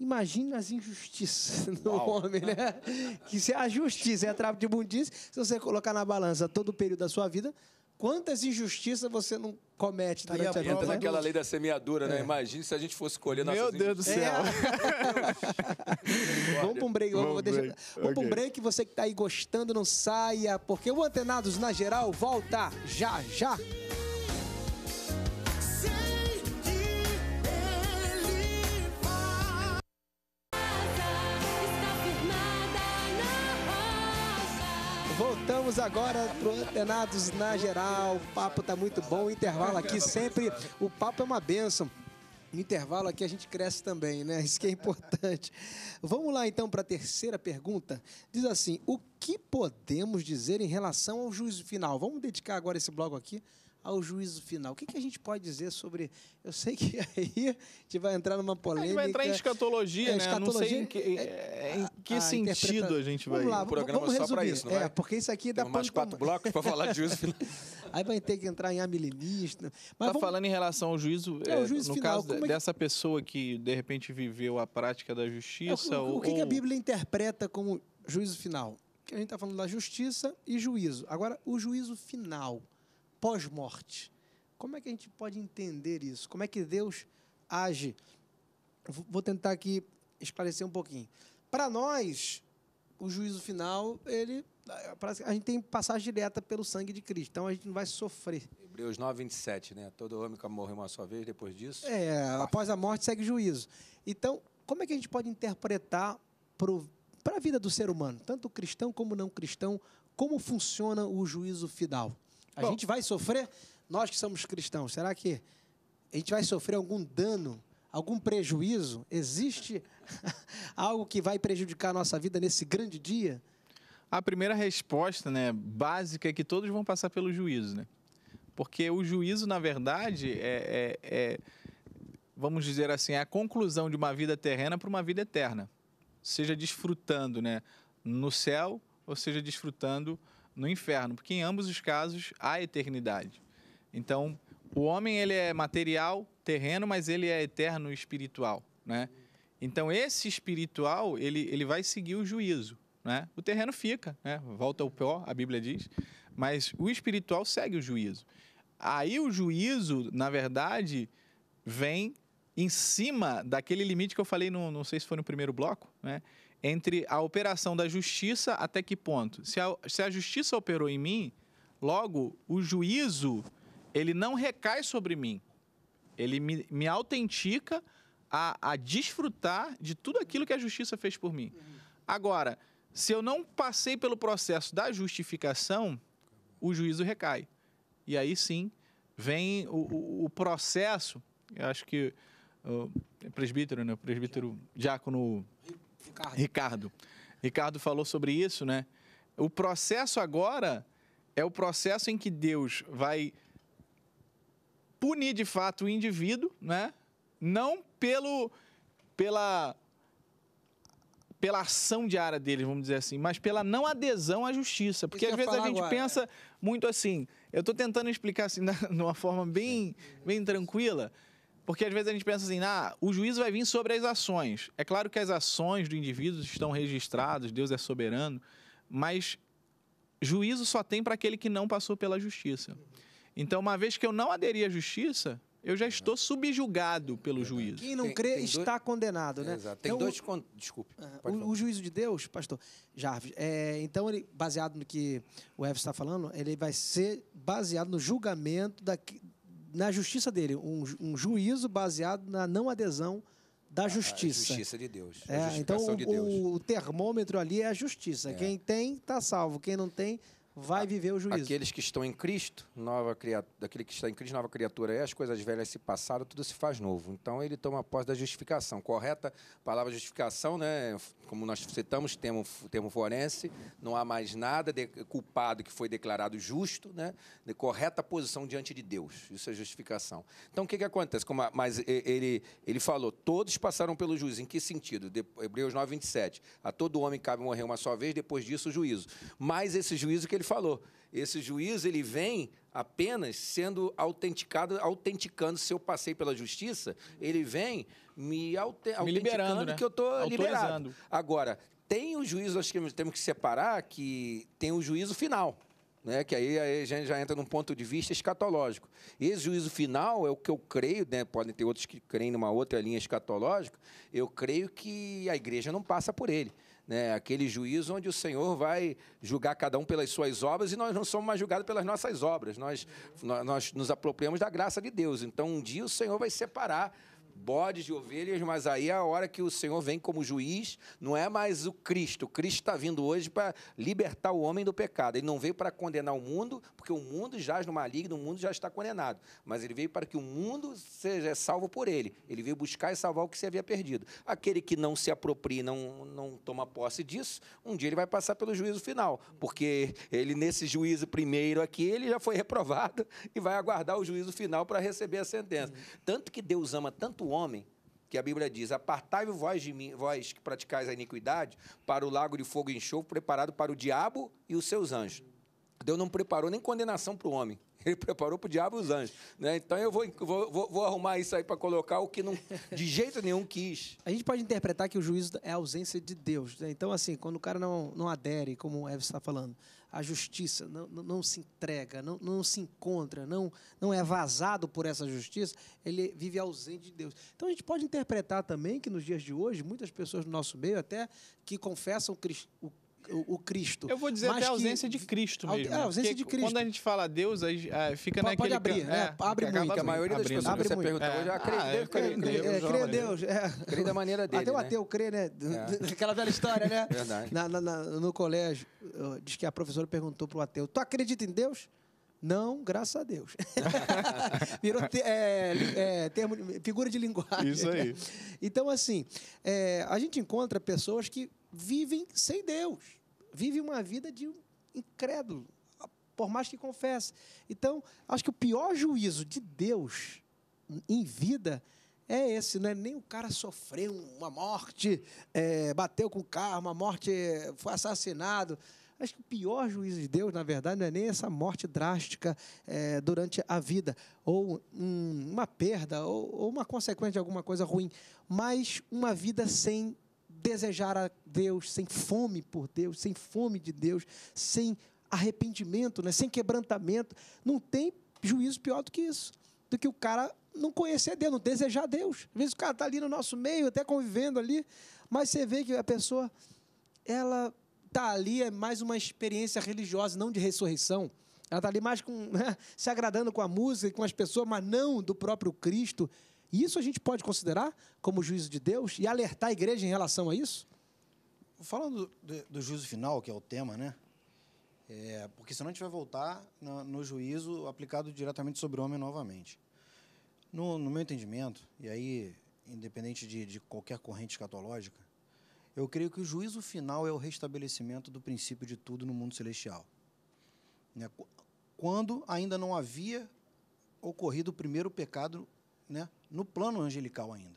Imagina as injustiças do Uau. homem, né? Que se a justiça é trapo de imundícia, se você colocar na balança todo o período da sua vida, Quantas injustiças você não comete tá durante a, a vida? Entra né? naquela lei da semeadura, né? é. né? Imagina se a gente fosse colher nossas Meu Deus do céu. É. vamos para um break. Vamos, vamos, break. vamos okay. para um break. Você que está aí gostando, não saia, porque o Antenados na Geral volta já, já. Voltamos agora pro Antenados na Geral. O papo tá muito bom. O intervalo aqui sempre. O papo é uma benção. No intervalo aqui a gente cresce também, né? Isso que é importante. Vamos lá então para a terceira pergunta. Diz assim: o que podemos dizer em relação ao juízo final? Vamos dedicar agora esse bloco aqui ao juízo final. O que, que a gente pode dizer sobre. Eu sei que aí a gente vai entrar numa polêmica. A gente vai entrar em escatologia, é, né? Não sei em que, é, é, em que a, a sentido a gente vai. Vamos lá, programa vamos só para isso, não é? é? porque isso aqui dá mais quatro blocos para falar de juízo final. aí vai ter que entrar em amilenista. Está vamos... falando em relação ao juízo, é, é juízo no final, caso dessa pessoa que de repente viveu a prática da justiça. É, o, o que, que a Bíblia interpreta como juízo final? Que a gente está falando da justiça e juízo. Agora, o juízo final pós-morte. Como é que a gente pode entender isso? Como é que Deus age? Vou tentar aqui esclarecer um pouquinho. Para nós, o juízo final, ele eh, a gente tem passagem direta pelo sangue de Cristo, então a gente não vai sofrer. Hebreus 9, 27, né? Todo homem que morre uma só vez, depois disso. É, após a morte segue juízo. Então, como é que a gente pode interpretar para a vida do ser humano, tanto cristão como não cristão, como funciona o juízo final? A Bom, gente vai sofrer, nós que somos cristãos, será que a gente vai sofrer algum dano, algum prejuízo? Existe algo que vai prejudicar a nossa vida nesse grande dia? A primeira resposta, né, básica é que todos vão passar pelo juízo, né? Porque o juízo, na verdade, é, é, é vamos dizer assim, é a conclusão de uma vida terrena para uma vida eterna. Seja desfrutando, né, no céu, ou seja desfrutando no inferno, porque em ambos os casos há eternidade. Então, o homem ele é material, terreno, mas ele é eterno espiritual, né? Então, esse espiritual, ele, ele vai seguir o juízo, né? O terreno fica, né? Volta ao pó, a Bíblia diz, mas o espiritual segue o juízo. Aí o juízo, na verdade, vem em cima daquele limite que eu falei, no, não sei se foi no primeiro bloco, né? entre a operação da justiça até que ponto. Se a, se a justiça operou em mim, logo o juízo ele não recai sobre mim. Ele me, me autentica a, a desfrutar de tudo aquilo que a justiça fez por mim. Agora, se eu não passei pelo processo da justificação, o juízo recai. E aí sim vem o, o, o processo. Eu acho que o presbítero, né? O presbítero diácono Ricardo. Ricardo. Ricardo falou sobre isso, né? O processo agora é o processo em que Deus vai punir de fato o indivíduo, né? Não pelo pela pela ação diária dele, vamos dizer assim, mas pela não adesão à justiça, porque às vezes a gente agora, pensa é. muito assim. Eu estou tentando explicar assim de uma forma bem bem tranquila porque às vezes a gente pensa assim, ah, o juízo vai vir sobre as ações. É claro que as ações do indivíduo estão registradas, Deus é soberano, mas juízo só tem para aquele que não passou pela justiça. Então, uma vez que eu não aderi à justiça, eu já estou subjugado pelo juízo. Quem não crê tem, tem está dois... condenado, né? É, exato. Tem então, dois. Desculpe. Ah, o, o, juízo de Deus, pastor Jarvis, é, então, ele, baseado no que o Everson está falando, ele vai ser baseado no julgamento da, na justiça dele, um, um juízo baseado na não adesão da justiça. A justiça de Deus. É, então, o, de Deus. o, termômetro ali é a justiça. É. Quem tem, está salvo. Quem não tem, vai viver o juízo. Aqueles que estão em Cristo, nova criatura, aquele que está em Cristo, nova criatura é, as coisas velhas se passaram, tudo se faz novo. Então ele toma posse da justificação. Correta palavra justificação, né? Como nós citamos, termo, termo forense, não há mais nada de, culpado que foi declarado justo, né? De correta posição diante de Deus. Isso é justificação. Então o que, que acontece? Como a, mas ele, ele falou, todos passaram pelo juízo. Em que sentido? De, Hebreus 9, 27. A todo homem cabe morrer uma só vez, depois disso o juízo. Mas esse juízo que ele falou, esse juiz ele vem apenas sendo autenticado, autenticando se eu passei pela justiça, ele vem me, aute, me né? que eu estou liberado. Agora, tem o juízo, acho que temos que separar, que tem o juízo final. Né, que aí, aí, a gente já entra num ponto de vista escatológico. Esse juízo final é o que eu creio, né, podem ter outros que creem numa outra linha escatológica, eu creio que a igreja não passa por ele né, aquele juízo onde o Senhor vai julgar cada um pelas suas obras e nós não somos mais julgados pelas nossas obras, nós, nós nos apropriamos da graça de Deus. Então, um dia o Senhor vai separar bodes de ovelhas, mas aí é a hora que o Senhor vem como juiz, não é mais o Cristo. O Cristo está vindo hoje para libertar o homem do pecado. Ele não veio para condenar o mundo, porque o mundo jaz no maligno, o mundo já está condenado. Mas ele veio para que o mundo seja salvo por ele. Ele veio buscar e salvar o que se havia perdido. Aquele que não se apropria, não, não toma posse disso, um dia ele vai passar pelo juízo final, porque ele, nesse juízo primeiro aqui, ele já foi reprovado e vai aguardar o juízo final para receber a sentença. Uhum. Tanto que Deus ama tanto o homem, que a Bíblia diz: Apartai-vos vós de mim, vós que praticais a iniquidade, para o lago de fogo e enxofre preparado para o diabo e os seus anjos. Deus não preparou nem condenação para o homem. Ele preparou para o diabo e os anjos. Né? Então eu vou, vou, vou arrumar isso aí para colocar o que não, de jeito nenhum quis. A gente pode interpretar que o juízo é a ausência de Deus. Né? Então, assim, quando o cara não, não adere, como o Eves está falando, à justiça, não, não, não se entrega, não, não se encontra, não, não é vazado por essa justiça, ele vive ausente de Deus. Então a gente pode interpretar também que nos dias de hoje, muitas pessoas no nosso meio, até que confessam o o, Cristo. Eu vou dizer Mas até a ausência que, de Cristo é, mesmo. A ausência de Cristo. Quando a gente fala Deus, a gente, a, fica pode, naquele... Pode abrir, can... né? É, muito. A maioria das pessoas abre que você pergunta é, hoje, ah, é, em Deus. Crê Deus. Crê da maneira dele, Até o né? ateu crê, né? Aquela velha história, né? Verdade. No colégio, diz que a professora perguntou pro ateu, tu acredita em Deus? Não, graças a Deus. Virou te, é, é, termo, figura de linguagem. Isso aí. Então, assim, é, a gente encontra pessoas que vivem sem Deus vive uma vida de incrédulo, por mais que confesse. Então, acho que o pior juízo de Deus em vida é esse, não é nem o cara sofreu uma morte, é, bateu com o carro, uma morte, foi assassinado. Acho que o pior juízo de Deus, na verdade, não é nem essa morte drástica é, durante a vida, ou um, uma perda, ou, ou uma consequência de alguma coisa ruim, mas uma vida sem desejar a Deus, sem fome por Deus, sem fome de Deus, sem arrependimento, né? sem quebrantamento, não tem juízo pior do que isso. Do que o cara não conhecer Deus, não desejar Deus. Às vezes o cara está ali no nosso meio, até convivendo ali, mas você vê que a pessoa, ela está ali, é mais uma experiência religiosa, não de ressurreição. Ela está ali mais com, né, se agradando com a música, com as pessoas, mas não do próprio Cristo. E isso a gente pode considerar como juízo de Deus e alertar a igreja em relação a isso? Falando do, do juízo final, que é o tema, né? É, porque senão a gente vai voltar no, no juízo aplicado diretamente sobre o homem novamente. No, no meu entendimento, e aí, independente de, de qualquer corrente escatológica, eu creio que o juízo final é o restabelecimento do princípio de tudo no mundo celestial. Né? Quando ainda não havia ocorrido o primeiro pecado né, no plano angelical ainda.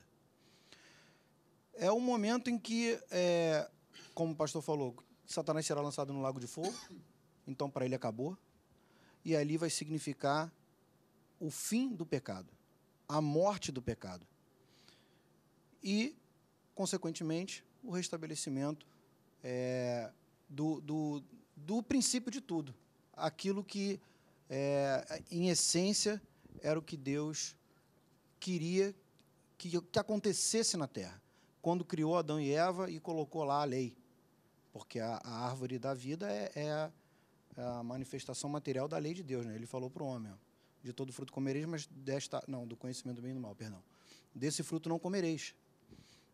É um momento em que, é, como o pastor falou, Satanás será lançado no lago de fogo, então para ele acabou, e ali vai significar o fim do pecado, a morte do pecado. E, consequentemente, o restabelecimento é, do, do, do princípio de tudo. Aquilo que, é, em essência, era o que Deus queria que, que acontecesse na terra, quando criou Adão e Eva e colocou lá a lei. Porque a, a árvore da vida é, é a, é a, manifestação material da lei de Deus. Né? Ele falou para o homem: ó, de todo fruto comereis, mas desta. Não, do conhecimento do bem e do mal, perdão. Desse fruto não comereis.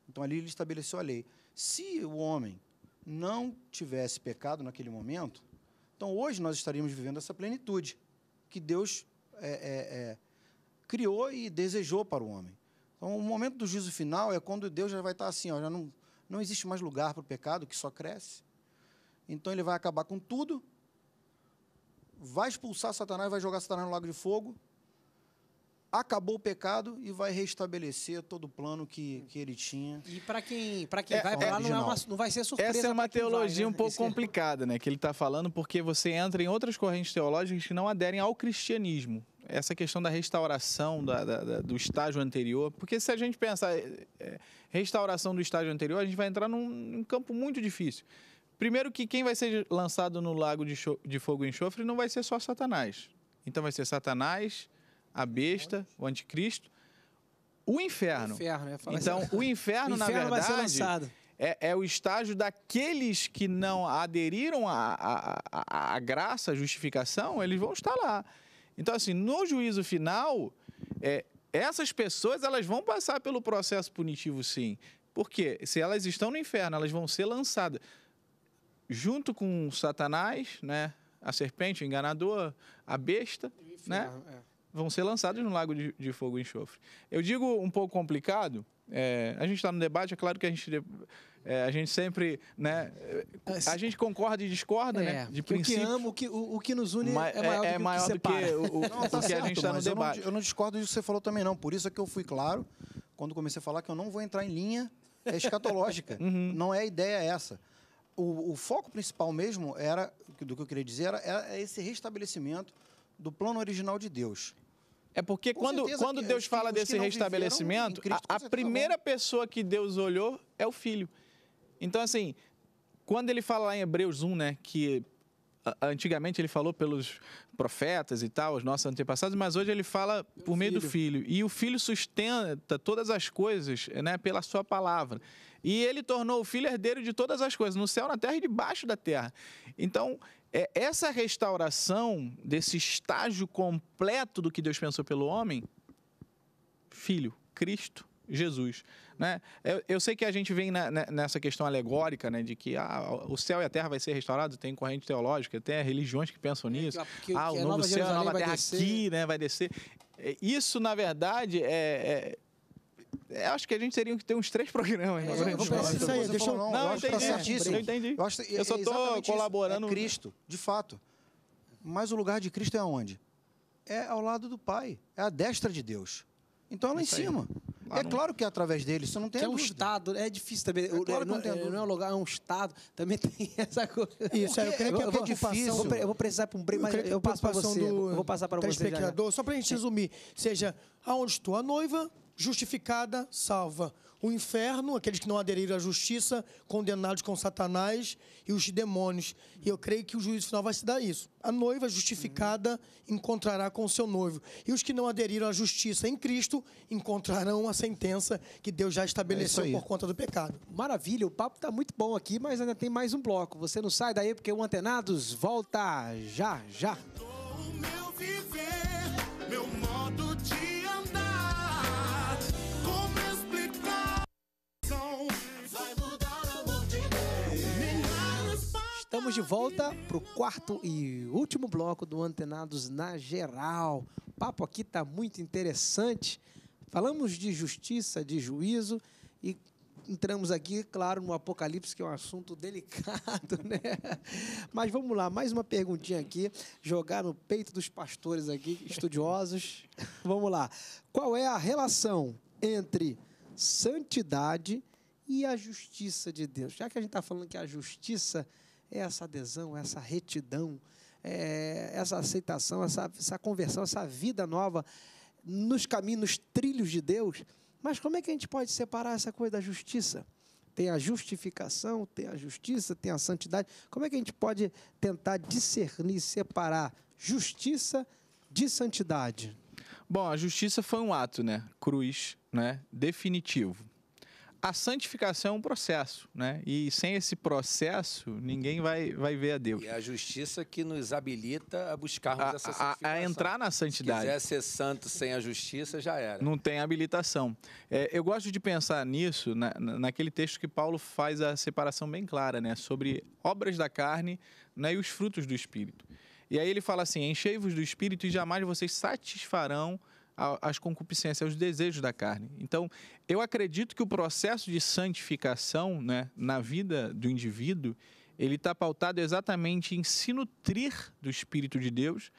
Então ali ele estabeleceu a lei. Se o homem não tivesse pecado naquele momento, então hoje nós estaríamos vivendo essa plenitude que Deus é, é, é, criou e desejou para o homem. Então, o momento do juízo final é quando Deus já vai estar assim, ó, já não, não existe mais lugar para o pecado, que só cresce. Então, ele vai acabar com tudo, vai expulsar Satanás, vai jogar Satanás no lago de fogo, acabou o pecado e vai restabelecer todo o plano que, que ele tinha. E para quem, pra quem é, vai para lá, não, é uma, não, vai ser surpresa. Essa é uma teologia vai, né? um pouco Esse... É- complicada, né? Que ele está falando, porque você entra em outras correntes teológicas que não aderem ao cristianismo. Essa questão da restauração da, da, da, do estágio anterior. Porque se a gente pensar é, é restauração do estágio anterior, a gente vai entrar num, num campo muito difícil. Primeiro que quem vai ser lançado no lago de, de fogo e enxofre não vai ser só Satanás. Então vai ser Satanás, a besta, o anticristo, o inferno. O inferno então, assim. o inferno, o na inferno verdade, é, é, o estágio daqueles que não aderiram à graça, à justificação, eles vão estar lá. Então, assim, no juízo final, é, essas pessoas elas vão passar pelo processo punitivo, sim. Porque se elas estão no inferno, elas vão ser lançadas junto com Satanás, né? A serpente, o enganador, a besta, né? inferno, né? É vão ser lançados no Lago de, de Fogo e Enxofre. Eu digo um pouco complicado, é, a gente está no debate, é claro que a gente, é, a gente sempre, né, a gente concorda e discorda, né, é, né, de princípio. O que amo, o que, o, o que nos une é maior é, do é que, maior que, do que o, o, não, tá que a gente está no debate. Eu não, eu não discordo disso que você falou também, não. Por isso é que eu fui claro, quando comecei a falar, que eu não vou entrar em linha escatológica. uhum. Não é ideia essa. O, o, foco principal mesmo era, do que eu queria dizer, era, era esse restabelecimento do plano original de Deus. É porque com quando, quando que, Deus fala desse restabelecimento, Cristo, a, a primeira pessoa que Deus olhou é o filho. Então, assim, quando ele fala lá em Hebreus 1, né, que antigamente ele falou pelos profetas e tal, os nossos antepassados, mas hoje ele fala por meio filho. do filho. E o filho sustenta todas as coisas né, pela sua palavra. E ele tornou o filho herdeiro de todas as coisas, no céu, na terra e debaixo da terra. Então, é, essa restauração desse estágio completo do que Deus pensou pelo homem, Filho, Cristo, Jesus. Né? Eu, eu, sei que a gente vem na, né, nessa questão alegórica, né? De que ah, o céu e a terra vai ser restaurado, tem corrente teológica, tem religiões que pensam nisso. Que, que, ah, o é novo céu, a nova terra descer. aqui, né? Vai descer. É, isso, na verdade, é, é é, eu acho que a gente teria que ter uns três programas. É, né? eu deixa eu... não, não, eu, eu entendi. Tá eu entendi. Eu, acho, eu só estou é colaborando. É Cristo, de fato. Mas o lugar de Cristo é onde? É ao lado do Pai. É a destra de Deus. Então é lá em cima. Lá é claro que é através dele, isso não tem que É um Estado, é difícil também. É claro não, não, é, não, é um lugar, é um Estado. Também tem essa coisa. Isso, eu creio que é difícil. Vou, eu vou precisar para um break, mas eu, eu passo para você. Do eu vou passar para você. Já, já. Só para a gente resumir. Seja, aonde estou a noiva, justificada, salva. O inferno, aqueles que não aderiram à justiça, condenados com Satanás e os demônios. E eu creio que o juízo final vai se dar isso. A noiva justificada encontrará com o seu noivo. E os que não aderiram à justiça em Cristo encontrarão a sentença que Deus já estabeleceu é por conta do pecado. Maravilha, o papo está muito bom aqui, mas ainda tem mais um bloco. Você não sai daí porque o Antenados volta já, já. O meu viver. Estamos de volta para o quarto e último bloco do Antenados na Geral. O papo aqui está muito interessante. Falamos de justiça, de juízo e entramos aqui, claro, no Apocalipse, que é um assunto delicado, né? Mas vamos lá, mais uma perguntinha aqui, jogar no peito dos pastores aqui, estudiosos. vamos lá. Qual é a relação entre santidade e e a justiça de Deus? Já que a gente está falando que a justiça é essa adesão, é essa retidão, é essa aceitação, essa, essa conversão, essa vida nova nos caminhos, nos trilhos de Deus. Mas como é que a gente pode separar essa coisa da justiça? Tem a justificação, tem a justiça, tem a santidade. Como é que a gente pode tentar discernir, separar justiça de santidade? Bom, a justiça foi um ato, né? Cruz, né? Definitivo a santificação é um processo, né? E sem esse processo, ninguém vai, vai ver a Deus. E é a justiça que nos habilita a buscarmos a, essa santificação. A, a entrar na santidade. Se quiser ser santo sem a justiça, já era. Não tem habilitação. É, eu gosto de pensar nisso, na, naquele texto que Paulo faz a separação bem clara, né? Sobre obras da carne né? e os frutos do Espírito. E aí ele fala assim, enchei-vos do Espírito e jamais vocês satisfarão às concupiscências, aos desejos da carne. Então, eu acredito que o processo de santificação né, na vida do indivíduo ele está pautado exatamente em se nutrir do Espírito de Deus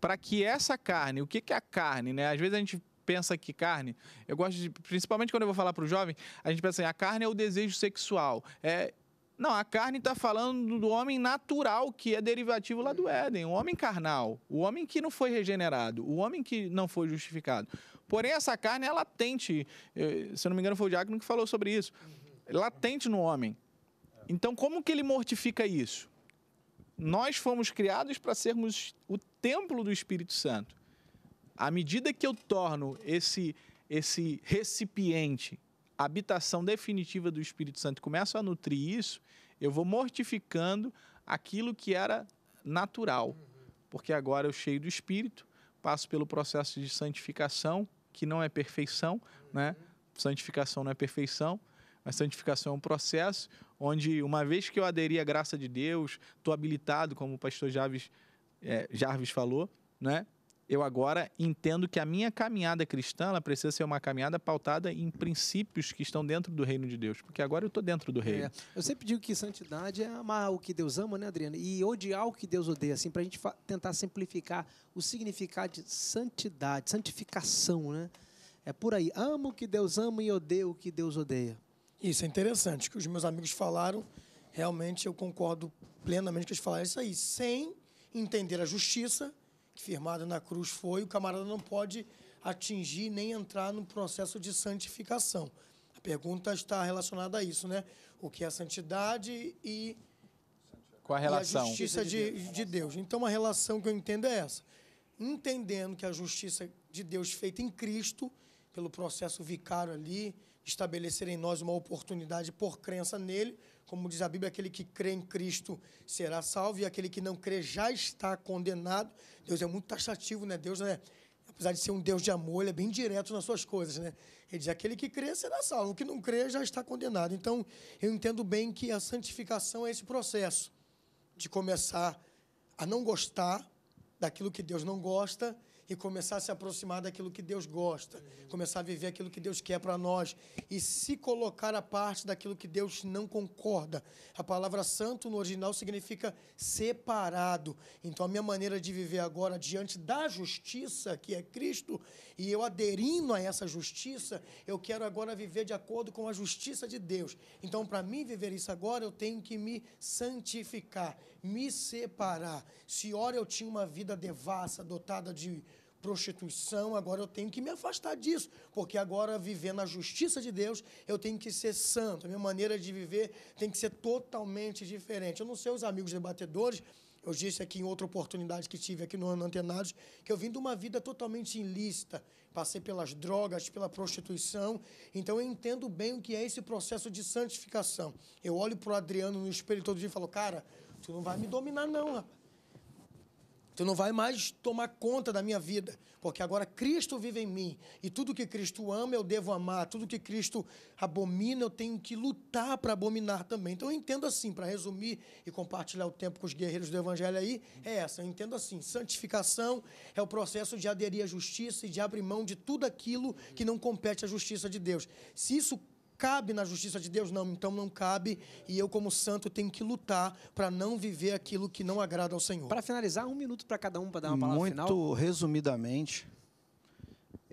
para que essa carne, o que, que é a carne? Né? Às vezes a gente pensa que carne, eu gosto de, principalmente quando eu vou falar para o jovem, a gente pensa assim, a carne é o desejo sexual, é não, a carne está falando do homem natural, que é derivativo lá do Éden. O homem carnal, o homem que não foi regenerado, o homem que não foi justificado. Porém, essa carne é latente. Eh, se eu não me engano, foi o Diácono que falou sobre isso. É latente no homem. Então, como que ele mortifica isso? Nós fomos criados para sermos o templo do Espírito Santo. À medida que eu torno esse, esse recipiente a habitação definitiva do Espírito Santo, começo a nutrir isso, eu vou mortificando aquilo que era natural. Porque agora eu cheio do Espírito, passo pelo processo de santificação, que não é perfeição, né? Santificação não é perfeição, mas santificação é um processo onde, uma vez que eu aderi à graça de Deus, estou habilitado, como o pastor Jarvis, é, Jarvis falou, né? eu agora entendo que a minha caminhada cristã ela precisa ser uma caminhada pautada em princípios que estão dentro do reino de Deus, porque agora eu estou dentro do reino. É. Eu sempre digo que santidade é amar o que Deus ama, né, Adriana? E odiar o que Deus odeia, assim, para a gente tentar simplificar o significado de santidade, santificação, né? É por aí. Amo o que Deus ama e odeio o que Deus odeia. Isso é interessante, que os meus amigos falaram. Realmente eu concordo plenamente com eles falaram isso aí, sem entender a justiça firmado na cruz foi, o camarada não pode atingir nem entrar no processo de santificação. A pergunta está relacionada a isso, né? O que é a santidade e, Qual a, relação? E a justiça de, de Deus. Então, a relação que eu entendo é essa. Entendendo que a justiça de Deus feita em Cristo, pelo processo vicário ali, estabelecer em nós uma oportunidade por crença nele, como diz a Bíblia, aquele que crê em Cristo será salvo e aquele que não crê já está condenado. Deus é muito taxativo, né? Deus, né? Apesar de ser um Deus de amor, ele é bem direto nas suas coisas, né? Ele diz: aquele que crê será salvo, o que não crê já está condenado. Então, eu entendo bem que a santificação é esse processo de começar a não gostar daquilo que Deus não gosta e começar a se aproximar daquilo que Deus gosta, começar a viver aquilo que Deus quer para nós e se colocar a parte daquilo que Deus não concorda. A palavra santo no original significa separado. Então a minha maneira de viver agora diante da justiça que é Cristo e eu aderindo a essa justiça, eu quero agora viver de acordo com a justiça de Deus. Então para mim viver isso agora, eu tenho que me santificar me separar. Se ora eu tinha uma vida devassa, dotada de prostituição, agora eu tenho que me afastar disso, porque agora vivendo na justiça de Deus, eu tenho que ser santo. A minha maneira de viver tem que ser totalmente diferente. Eu não sei os amigos debatedores, eu disse aqui em outra oportunidade que tive aqui no Ano Antenados, que eu vim de uma vida totalmente ilícita, passei pelas drogas, pela prostituição, então eu entendo bem o que é esse processo de santificação. Eu olho para o Adriano no espelho todo dia e falo, cara, Tu não vai me dominar, não, rapaz. Tu não vai mais tomar conta da minha vida, porque agora Cristo vive em mim. E tudo que Cristo ama, eu devo amar. Tudo que Cristo abomina, eu tenho que lutar para abominar também. Então eu entendo assim, para resumir e compartilhar o tempo com os guerreiros do Evangelho aí, é essa. Eu entendo assim: santificação é o processo de aderir à justiça e de abrir mão de tudo aquilo que não compete à justiça de Deus. Se isso cabe na justiça de Deus? Não, então não cabe e eu, como santo, tenho que lutar para não viver aquilo que não agrada ao Senhor. Para finalizar, um minuto para cada um para dar uma palavra Muito final. Muito resumidamente,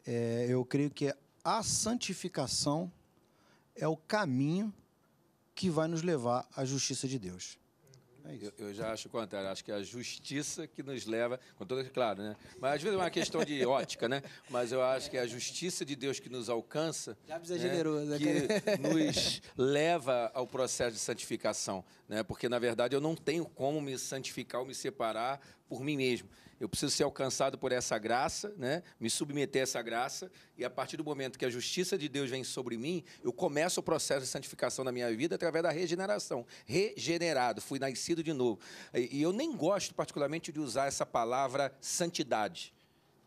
é, eu creio que a santificação é o caminho que vai nos levar à justiça de Deus. É isso. Eu, eu já acho o contrário, acho que é a justiça que nos leva, com claro, né? Mas às vezes é uma questão de ótica, né? Mas eu acho que é a justiça de Deus que nos alcança, né? generoso, né, que nos leva ao processo de santificação, né? Porque na verdade eu não tenho como me santificar ou me separar por mim mesmo eu preciso ser alcançado por essa graça, né? me submeter a essa graça, e a partir do momento que a justiça de Deus vem sobre mim, eu começo o processo de santificação na minha vida através da regeneração. Regenerado, fui nascido de novo. E eu nem gosto particularmente de usar essa palavra santidade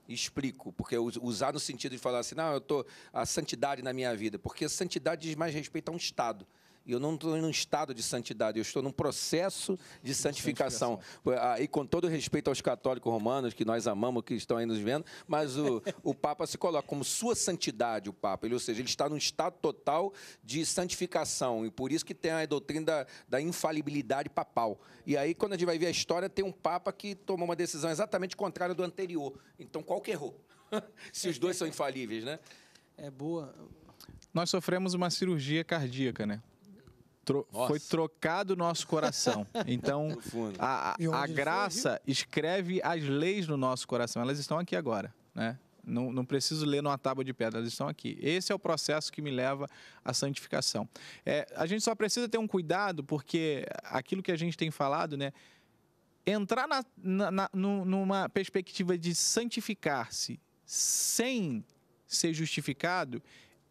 explico, porque usar no sentido de falar assim, não, eu tô a santidade na minha vida, porque a santidade diz mais respeito a um estado eu não estou em um estado de santidade, eu estou num processo de santificação. santificação. Ah, e com todo respeito aos católicos romanos, que nós amamos, que estão aí nos vendo, mas o, o Papa se coloca como sua santidade, o Papa. Ele, ou seja, ele está num estado total de santificação. E por isso que tem a doutrina da, da infalibilidade papal. E aí, quando a gente vai ver a história, tem um Papa que tomou uma decisão exatamente contrária do anterior. Então, qual que errou? se os dois são infalíveis, né? É boa. Nós sofremos uma cirurgia cardíaca, né? tro Nossa. foi trocado o nosso coração. Então, a, a, graça foi? escreve as leis no nosso coração. Elas estão aqui agora, né? Não, não, preciso ler numa tábua de pedra, elas estão aqui. Esse é o processo que me leva à santificação. É, a gente só precisa ter um cuidado, porque aquilo que a gente tem falado, né? Entrar na, na, na numa perspectiva de santificar-se sem ser justificado,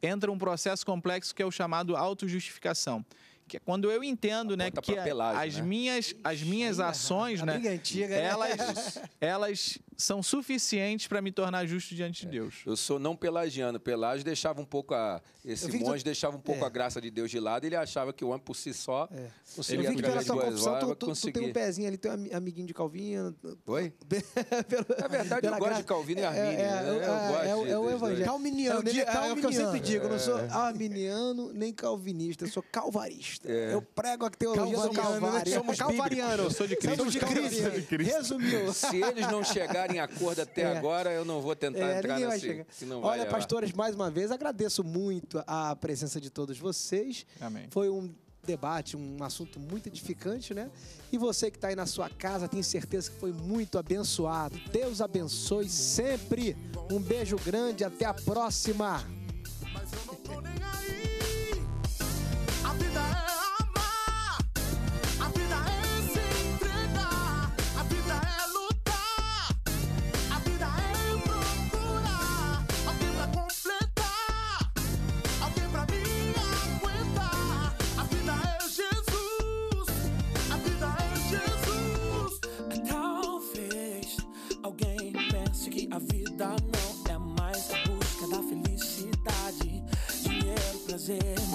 entra um processo complexo que é o chamado autojustificação. justificação que é quando eu entendo, a né, que a, as né? minhas as minhas ações, né, antiga, né? elas elas são suficientes para me tornar justo diante de é. Deus. Eu sou não pelagiano. Pelágio deixava um pouco a. Esse monge tu... deixava um pouco é. a graça de Deus de lado. Ele achava que o homem por si só. É. Conseguia eu vi que pela tua confissão, tu, tu, tu, tem um pezinho ali, tem um amiguinho de Calvino. Oi? É Na verdade, pela eu gosto graça. de Calvino e Arminio. É, é, né? é, é, é, é, o evangelho. Calminiano. Né? É, o que eu sempre digo. Eu não sou arminiano nem calvinista. Eu sou calvarista. Eu prego a teologia do Calvário. Somos calvariano. Eu sou de Cristo. de Cristo. Resumiu. Se eles não chegarem chegarem a acordo até é. agora, eu não vou tentar é, entrar nesse. Olha, pastores, mais uma vez, agradeço muito a presença de todos vocês. Amém. Foi um debate, um assunto muito edificante, né? E você que está aí na sua casa, tenho certeza que foi muito abençoado. Deus abençoe sempre. Um beijo grande, até a próxima. vida não é mais a busca da felicidade, dinheiro, prazer.